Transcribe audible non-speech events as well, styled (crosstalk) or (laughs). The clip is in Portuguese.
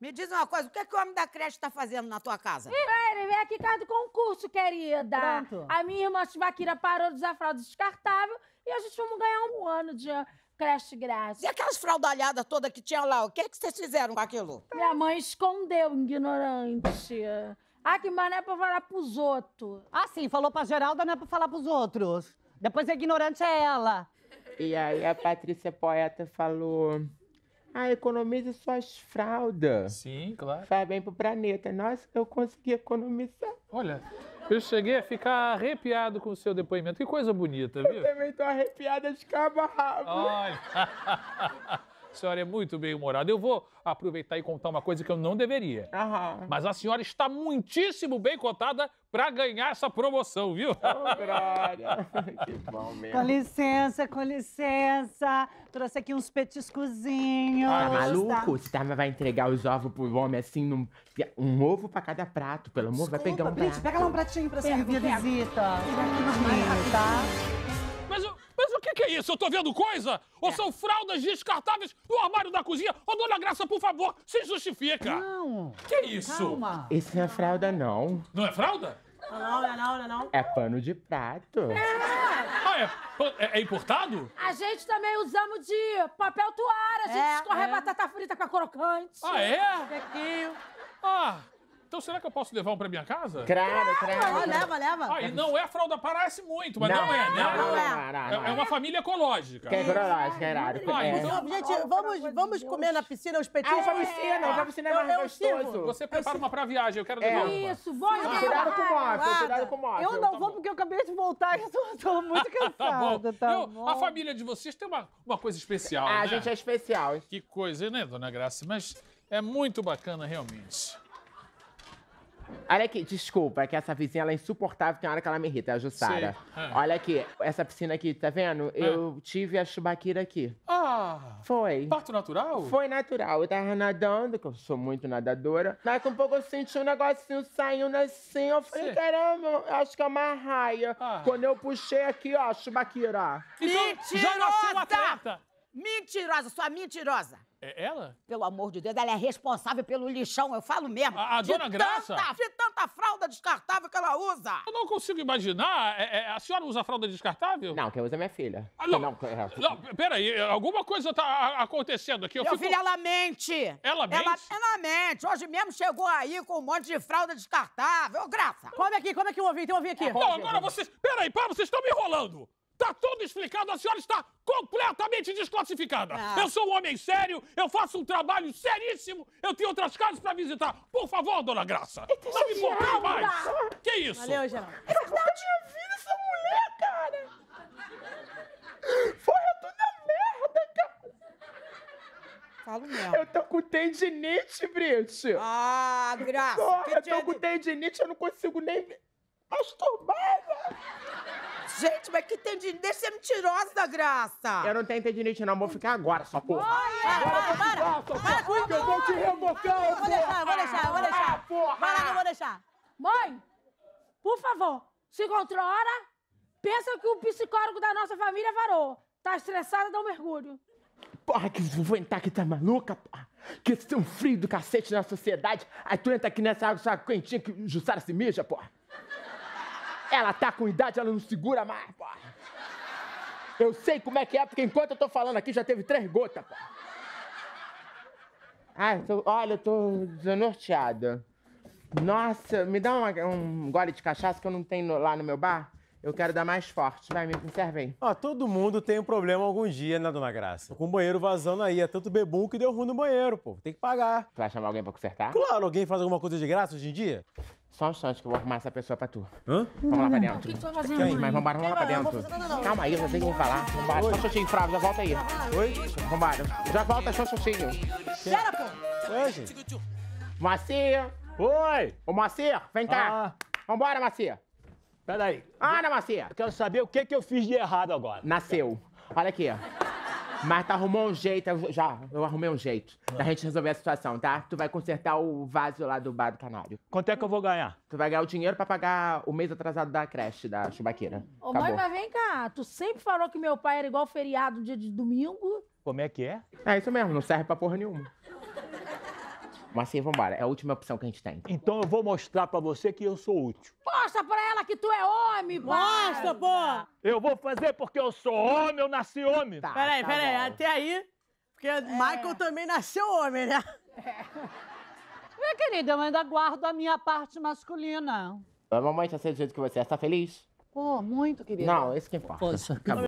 Me diz uma coisa, o que, é que o homem da creche está fazendo na tua casa? Ele veio aqui por do concurso, querida. Pronto. A minha irmã Chivaquira parou de usar fralda descartável e a gente vamos ganhar um ano de creche grátis. E aquelas fraldalhadas todas que tinha lá, o que é que vocês fizeram com aquilo? Minha mãe escondeu, ignorante. Ah, que mas não é pra falar pros outros. Ah, sim, falou pra Geralda, não é pra falar pros outros. Depois a ignorante é ela. E aí a Patrícia Poeta falou ah, economize suas fraldas. Sim, claro. Faz bem pro planeta. Nossa, eu consegui economizar. Olha, eu cheguei a ficar arrepiado com o seu depoimento. Que coisa bonita, viu? Eu também tô arrepiada de cabo a rabo. Olha. (laughs) A senhora é muito bem-humorada. Eu vou aproveitar e contar uma coisa que eu não deveria. Aham. Mas a senhora está muitíssimo bem cotada para ganhar essa promoção, viu? Oh, glória. (laughs) que bom mesmo. Com licença, com licença. Trouxe aqui uns petiscozinhos. Ah, maluco, você tava, tá, vai entregar os ovos pro homem assim, num, um ovo para cada prato, pelo amor, Desculpa, vai pegar um prato. pega lá um pratinho pra servir a visita. Pega aqui tá? isso? Eu tô vendo coisa? Ou é. são fraldas descartáveis no armário da cozinha? Ô, dona Graça, por favor, se justifica. Não. Que é isso? Calma. Isso não é fralda, não. Não é fralda? Não, não, não, não, não. É pano de prato. É. Ah, é, é, é, importado? A gente também usamos de papel toalha. A gente é, escorre é. batata frita com a crocante. Ah, é? Um então será que eu posso levar um pra minha casa? Claro, claro. Leva, leva. Ah, e não é fralda, parece muito, mas não, não é, né? Não, não, é. não, é, não, é. uma família ecológica. Que é ecológica, é claro. Ah, é. então, gente, ah, vamos, vamos comer na piscina os petiscos? Ah, piscina, Na piscina é mais é gostoso. Você prepara uma pra viagem, eu quero levar uma. Isso, vou ah, levar. Cuidado com o cuidado com o Eu não vou porque eu acabei de voltar e estou (laughs) muito tá cansada. tá bom. Tá bom. A família de vocês tem uma, uma coisa especial, a ah, né? gente é especial. Que coisa, né, dona Graça? Mas é muito bacana, realmente. Olha aqui, desculpa, é que essa vizinha ela é insuportável, tem hora que ela me irrita, é a Jussara. É. Olha aqui, essa piscina aqui, tá vendo? É. Eu tive a chubaquira aqui. Ah! Foi. Parto natural? Foi natural. Eu tava nadando, que eu sou muito nadadora. com um pouco eu senti um negocinho saindo assim. Eu falei, Sim. caramba, acho que é uma raia. Ah. Quando eu puxei aqui, ó, a chubaquira. Então, Mentirosa! já nasceu atleta! Mentirosa, sua mentirosa. É ela? Pelo amor de Deus, ela é responsável pelo lixão, eu falo mesmo. A, a dona tanta, Graça? De tanta fralda descartável que ela usa. Eu não consigo imaginar. É, é, a senhora usa fralda descartável? Não, quem usa é minha filha. Ah, não. não, é... não, peraí, é, alguma coisa tá acontecendo aqui. Eu Meu fico... filho, ela mente. Ela mente? Ela, ela, mente. Hoje mesmo chegou aí com um monte de fralda descartável. Ô, Graça. Come aqui, come aqui um ovinho, tem um ovinho aqui. não, agora vocês... Peraí, para, vocês estão me enrolando. Tá tudo explicado, a senhora está completamente desclassificada. Ah. Eu sou um homem sério, eu faço um trabalho seríssimo, eu tenho outras casas para visitar. Por favor, dona Graça, Eita, não me importa mais. Que isso? Valeu, Geraldo. É eu não tinha visto essa mulher, cara. Foi tudo na merda, cara. Falo mesmo. Eu tô com tendinite, Brit. Ah, Graça. Porra, eu tô com tendinite, eu não consigo nem masturbar, cara. Gente, mas que tendinite é mentirosa, graça! Eu não tenho tendinite, não. Vou ficar agora, sua porra. Olha, agora para, eu vou te para, eu vou te rebocar, Vou deixar, vou deixar, vou deixar. Ah, porra. Para, não vou deixar. Mãe, por favor, se controla. Pensa que o psicólogo da nossa família varou. Tá estressada, dá um mergulho. Porra, que vou entrar aqui, tá maluca, porra? Que isso tem um frio do cacete na sociedade. Aí tu entra aqui nessa água, quentinha que o Jussara se mija, porra. Ela tá com idade, ela não segura mais, pô. Eu sei como é que é, porque enquanto eu tô falando aqui já teve três gotas, pô. Ai, ah, tô, olha, eu tô desnorteada. Nossa, me dá uma, um gole de cachaça que eu não tenho lá no meu bar? Eu quero dar mais forte. Vai, me conserva aí. todo mundo tem um problema algum dia, né, Dona Graça? Tô com o banheiro vazando aí. É tanto bebum que deu ruim no banheiro, pô. Tem que pagar. Tu vai chamar alguém pra consertar? Claro, alguém faz alguma coisa de graça hoje em dia? Só um instante que eu vou arrumar essa pessoa pra tu. Hã? Vamos lá pra dentro. O que, que tu vai tá fazer, Quem? Mas vambora, vamos lá pra dentro. Calma aí, eu já sei o que falar. Vambora, só um chutinho, Flávio, já volta aí. Oi? Vambora. Já volta, só um chutinho. Pera, pô. Oi, gente. Macia. Oi. Ô, Macia, vem cá. Ah. Vambora, Macia. Peraí. Ana Macia! Eu quero saber o que, que eu fiz de errado agora. Nasceu. Olha aqui. Marta arrumou um jeito, eu já, eu arrumei um jeito da gente resolver a situação, tá? Tu vai consertar o vaso lá do bar do canário. Quanto é que eu vou ganhar? Tu vai ganhar o dinheiro pra pagar o mês atrasado da creche, da chubaqueira. Ô, mãe, mas vem cá, tu sempre falou que meu pai era igual feriado dia de domingo. Como é que é? É isso mesmo, não serve pra porra nenhuma. Mas sim, vambora. É a última opção que a gente tem. Então eu vou mostrar pra você que eu sou útil. Mostra pra ela que tu é homem, Mostra, pô! Eu vou fazer porque eu sou homem, eu nasci homem. Tá, peraí, tá peraí. Bom. Até aí, porque é. Michael também nasceu homem, né? É. Minha querida, eu ainda guardo a minha parte masculina. A mamãe tá sendo do jeito que você é. Tá feliz? Pô, oh, muito, querida. Não, esse que importa. Poxa. Acabou.